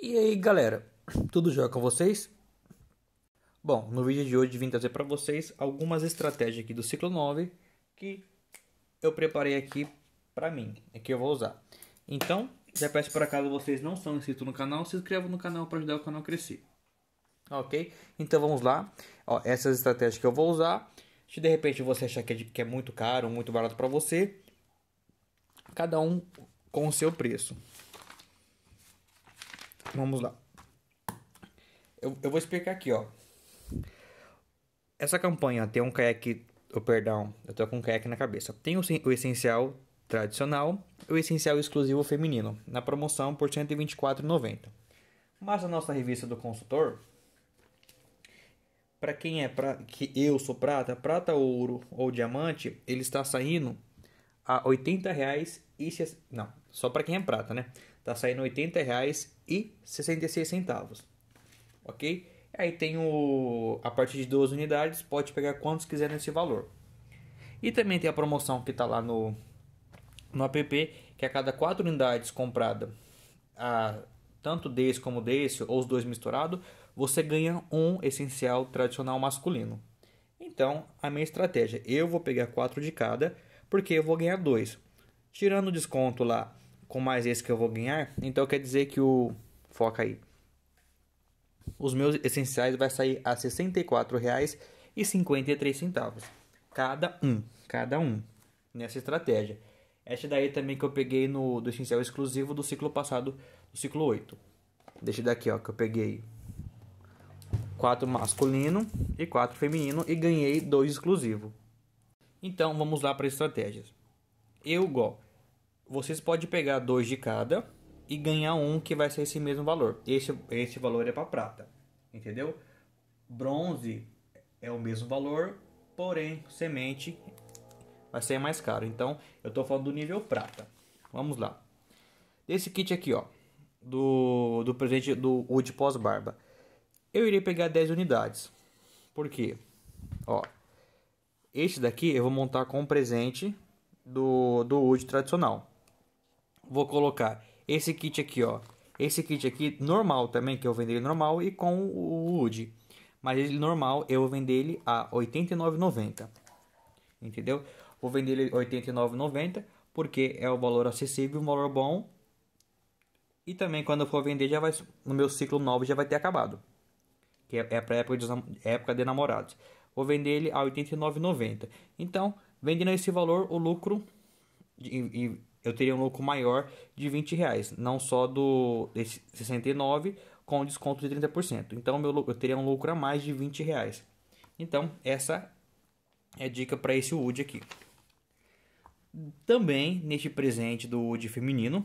E aí galera, tudo jóia com vocês? Bom, no vídeo de hoje vim trazer para vocês algumas estratégias aqui do ciclo 9 que eu preparei aqui para mim, é que eu vou usar. Então, já peço para caso vocês não são inscritos no canal, se inscrevam no canal para ajudar o canal a crescer. Ok? Então vamos lá. Ó, essas estratégias que eu vou usar. Se de repente você achar que é, de, que é muito caro, muito barato para você, cada um com o seu preço. Vamos lá. Eu, eu vou explicar aqui, ó. Essa campanha tem um caiaque. Oh, perdão, eu tô com um caiaque na cabeça. Tem o, o essencial tradicional e o essencial exclusivo feminino, na promoção por R$ 124,90. Mas a nossa revista do consultor, para quem é pra, que eu sou prata, prata, ouro ou diamante, ele está saindo a R$ 80,00 e não, só para quem é prata, né? Tá saindo R$ 80,66. OK? Aí tem o a partir de duas unidades, pode pegar quantos quiser nesse valor. E também tem a promoção que tá lá no no app, que a cada quatro unidades comprada a tanto desse como desse ou os dois misturado, você ganha um essencial tradicional masculino. Então, a minha estratégia, eu vou pegar quatro de cada, porque eu vou ganhar dois. Tirando o desconto lá, com mais esse que eu vou ganhar, então quer dizer que o foca aí. Os meus essenciais vai sair a R$ 64,53 cada um, cada um nessa estratégia. este daí também que eu peguei no do essencial exclusivo do ciclo passado, do ciclo 8. Deixa daqui, ó, que eu peguei 4 masculino e 4 feminino e ganhei 2 exclusivo. Então vamos lá para estratégias. Eugo. Vocês podem pegar dois de cada e ganhar um que vai ser esse mesmo valor. Esse, esse valor é para prata, entendeu? Bronze é o mesmo valor, porém semente vai ser mais caro. Então eu estou falando do nível prata. Vamos lá. Esse kit aqui, ó, do, do presente do Wood pós-barba. Eu irei pegar 10 unidades. Por quê? Ó, esse daqui eu vou montar com um presente do, do Wood tradicional. Vou colocar esse kit aqui, ó. Esse kit aqui normal também, que eu vendo ele normal e com o Wood. Mas ele normal, eu vou vender ele a R$ 89,90. Entendeu? Vou vender ele R$ 89,90 porque é o valor acessível, um valor bom. E também quando eu for vender, já vai no meu ciclo novo já vai ter acabado. Que é, é para época época de namorados vou vender ele a 89,90. Então, vendendo esse valor, o lucro e eu teria um lucro maior de 20 reais, não só do desse 69 com desconto de 30%. Então, meu eu teria um lucro a mais de 20 reais. Então, essa é a dica para esse Wood aqui. Também neste presente do Wood feminino,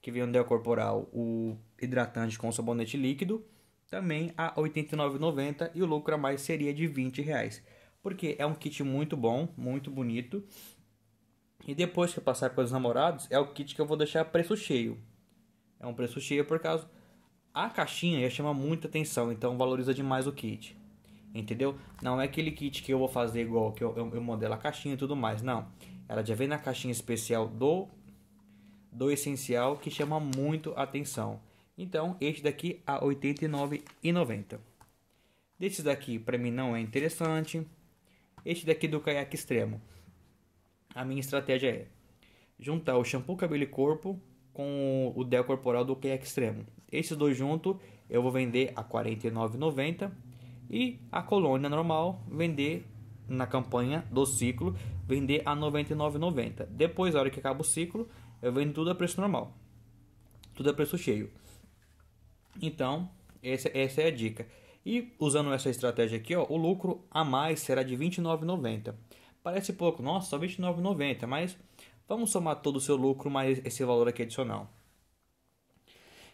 que vem no Del Corporal, o hidratante com sabonete líquido também a R$ 89,90 e o lucro a mais seria de R$ 20. Reais, porque é um kit muito bom, muito bonito. E depois que eu passar para os namorados, é o kit que eu vou deixar preço cheio. É um preço cheio por causa a caixinha ia chamar muita atenção, então valoriza demais o kit. Entendeu? Não é aquele kit que eu vou fazer igual que eu, eu, eu modelo a caixinha e tudo mais, não. Ela já vem na caixinha especial do do essencial que chama muito atenção. Então, este daqui a R$ 89,90. Desse daqui, para mim, não é interessante. Este daqui do caiaque extremo. A minha estratégia é juntar o shampoo cabelo e corpo com o Del Corporal do Kayak Extremo. Esses dois juntos eu vou vender a R$ 49,90 e a colônia normal vender na campanha do ciclo, vender a R$ 99,90. Depois, na hora que acaba o ciclo, eu vendo tudo a preço normal, tudo a preço cheio. Então, essa, essa é a dica. E usando essa estratégia aqui, ó, o lucro a mais será de R$ 29,90. Parece pouco, nossa, só R$ 29,90, mas vamos somar todo o seu lucro mais esse valor aqui adicional.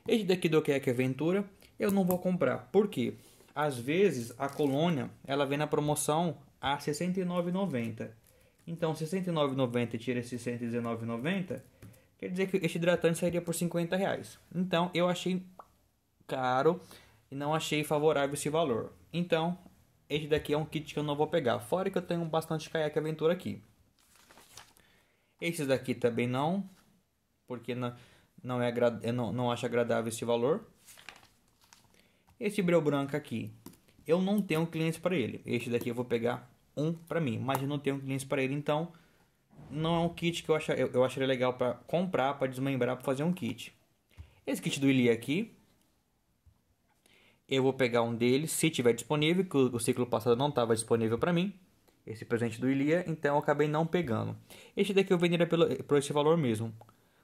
Este daqui do Kayak Aventura eu não vou comprar, porque às vezes a colônia ela vem na promoção a R$ 69,90. Então, R$ 69,90 tira esses R$ 119,90, quer dizer que este hidratante sairia por R$ reais. Então, eu achei caro e não achei favorável esse valor. Então, este daqui é um kit que eu não vou pegar. Fora que eu tenho bastante caiaque aventura aqui. Esses daqui também não, porque não, não, é, eu não, não acho agradável esse valor. Esse breu branco aqui, eu não tenho clientes para ele. Este daqui eu vou pegar um para mim, mas eu não tenho clientes para ele, então não é um kit que eu, achar, eu, eu acharia legal para comprar, para desmembrar, para fazer um kit. Esse kit do Ili aqui, eu vou pegar um deles, se tiver disponível, que o ciclo passado não estava disponível para mim. Esse presente do Ilia, então eu acabei não pegando. Este daqui eu venderia pelo, por esse valor mesmo.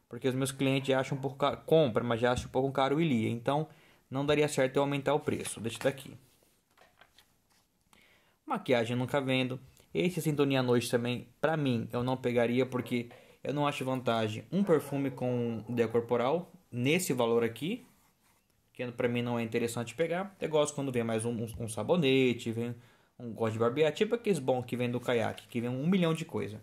Porque os meus clientes acham por caro, compra, mas já acham um pouco caro o Ilia. Então não daria certo eu aumentar o preço deste daqui. Maquiagem nunca vendo. Esse Sintonia à Noite também, pra mim, eu não pegaria porque eu não acho vantagem um perfume com ideia corporal nesse valor aqui que para mim não é interessante pegar. Eu gosto quando vem mais um, um sabonete, vem um gosto de barbear, tipo aqueles bons que vem do caiaque, que vem um milhão de coisa.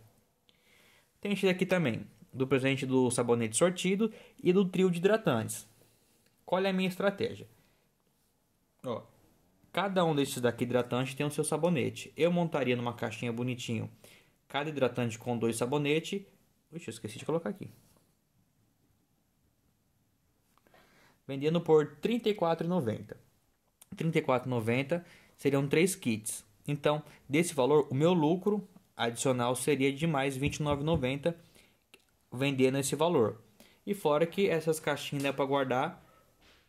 Tem esse daqui também, do presente do sabonete sortido e do trio de hidratantes. Qual é a minha estratégia? Ó, cada um desses daqui hidratantes tem o seu sabonete. Eu montaria numa caixinha bonitinho cada hidratante com dois sabonetes. Ixi, eu esqueci de colocar aqui. vendendo por R$ 34,90. R$ 34,90 seriam três kits. Então, desse valor, o meu lucro adicional seria de mais R$ 29,90 vendendo esse valor. E fora que essas caixinhas é para guardar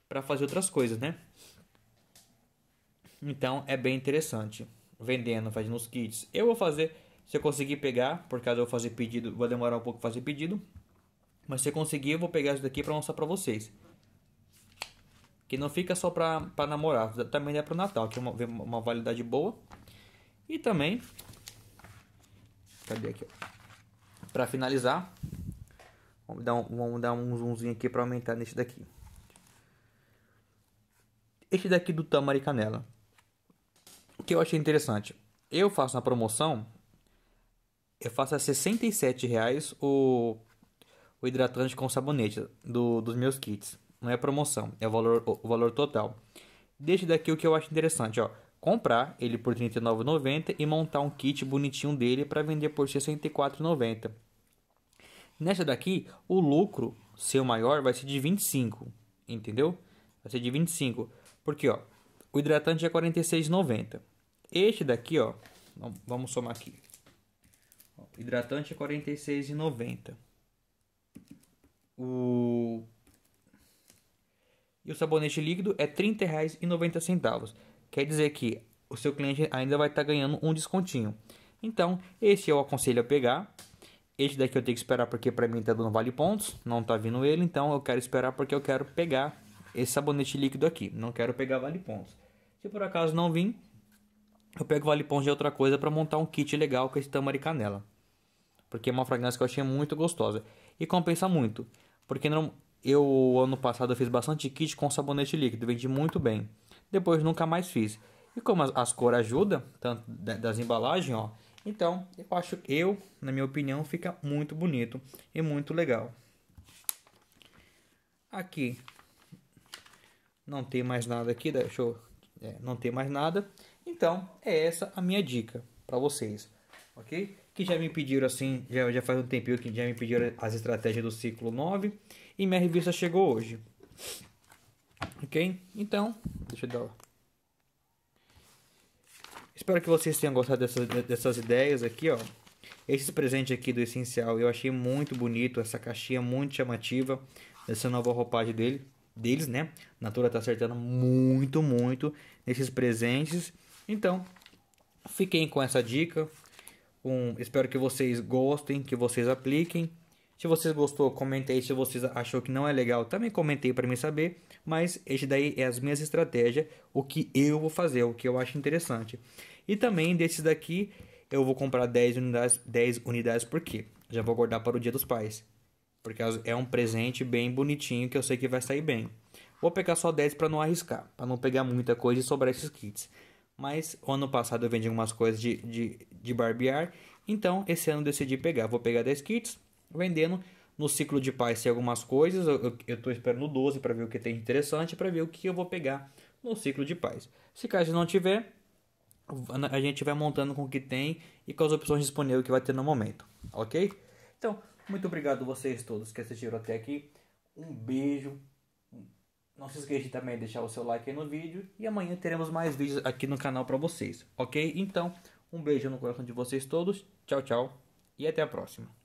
para fazer outras coisas, né? Então é bem interessante. Vendendo, fazendo os kits. Eu vou fazer, se eu conseguir pegar, por causa eu vou fazer pedido, vou demorar um pouco fazer pedido. Mas se eu conseguir, eu vou pegar isso daqui para mostrar para vocês. Que não fica só para namorar, também é para o Natal, que é uma, uma validade boa. E também, cadê aqui? Para finalizar, vamos dar, um, vamos dar um zoomzinho aqui para aumentar nesse daqui. Este daqui do Tamar e Canela. O que eu achei interessante. Eu faço na promoção, eu faço a 67 reais o, o hidratante com sabonete do, dos meus kits não é promoção, é o valor, o valor total. Deixa daqui o que eu acho interessante, ó. Comprar ele por R$ 39,90 e montar um kit bonitinho dele para vender por R$ 64,90. Nessa daqui, o lucro seu maior vai ser de 25, entendeu? Vai ser de 25, porque ó, o hidratante é 46,90. Este daqui, ó, vamos somar aqui. O hidratante é 46,90. O e o sabonete líquido é R$ 30,90. Quer dizer que o seu cliente ainda vai estar tá ganhando um descontinho. Então, esse eu aconselho a pegar. Este daqui eu tenho que esperar porque para mim tá dando vale pontos, não tá vindo ele, então eu quero esperar porque eu quero pegar esse sabonete líquido aqui, não quero pegar vale pontos. Se por acaso não vir, eu pego vale pontos de outra coisa para montar um kit legal com esse tamari canela. Porque é uma fragrância que eu achei muito gostosa e compensa muito, porque não eu, ano passado, fiz bastante kit com sabonete líquido, vendi muito bem. Depois nunca mais fiz. E como as, as cores ajudam, tanto das embalagens, ó, então eu acho que eu, na minha opinião, fica muito bonito e muito legal. Aqui não tem mais nada aqui, deixa eu, é, não tem mais nada. Então é essa a minha dica para vocês, ok? que já me pediram assim, já, já faz um tempinho que já me pediram as estratégias do ciclo 9 e minha revista chegou hoje. Ok? Então, deixa eu dar. Espero que vocês tenham gostado dessas, dessas ideias aqui, ó. Esse presente aqui do Essencial eu achei muito bonito, essa caixinha muito chamativa, essa nova roupagem dele, deles, né? Natura tá acertando muito, muito nesses presentes. Então, fiquem com essa dica. Um, espero que vocês gostem, que vocês apliquem. Se vocês gostou, comente aí. Se vocês achou que não é legal, também comente aí para mim saber. Mas este daí é as minhas estratégias, o que eu vou fazer, o que eu acho interessante. E também desses daqui, eu vou comprar 10 unidades, 10 unidades por quê? Já vou guardar para o Dia dos Pais. Porque é um presente bem bonitinho que eu sei que vai sair bem. Vou pegar só 10 para não arriscar, para não pegar muita coisa e sobrar esses kits. Mas ano passado eu vendi algumas coisas de, de, de barbear. Então esse ano eu decidi pegar. Vou pegar 10 kits, vendendo. No ciclo de paz tem algumas coisas. Eu, estou esperando 12 para ver o que tem interessante. Para ver o que eu vou pegar no ciclo de paz. Se caso não tiver, a gente vai montando com o que tem e com as opções disponíveis que vai ter no momento, ok? Então, muito obrigado a vocês todos que assistiram até aqui. Um beijo, não se esqueça também de deixar o seu like aí no vídeo. E amanhã teremos mais vídeos aqui no canal para vocês, ok? Então, um beijo no coração de vocês todos. Tchau, tchau. E até a próxima.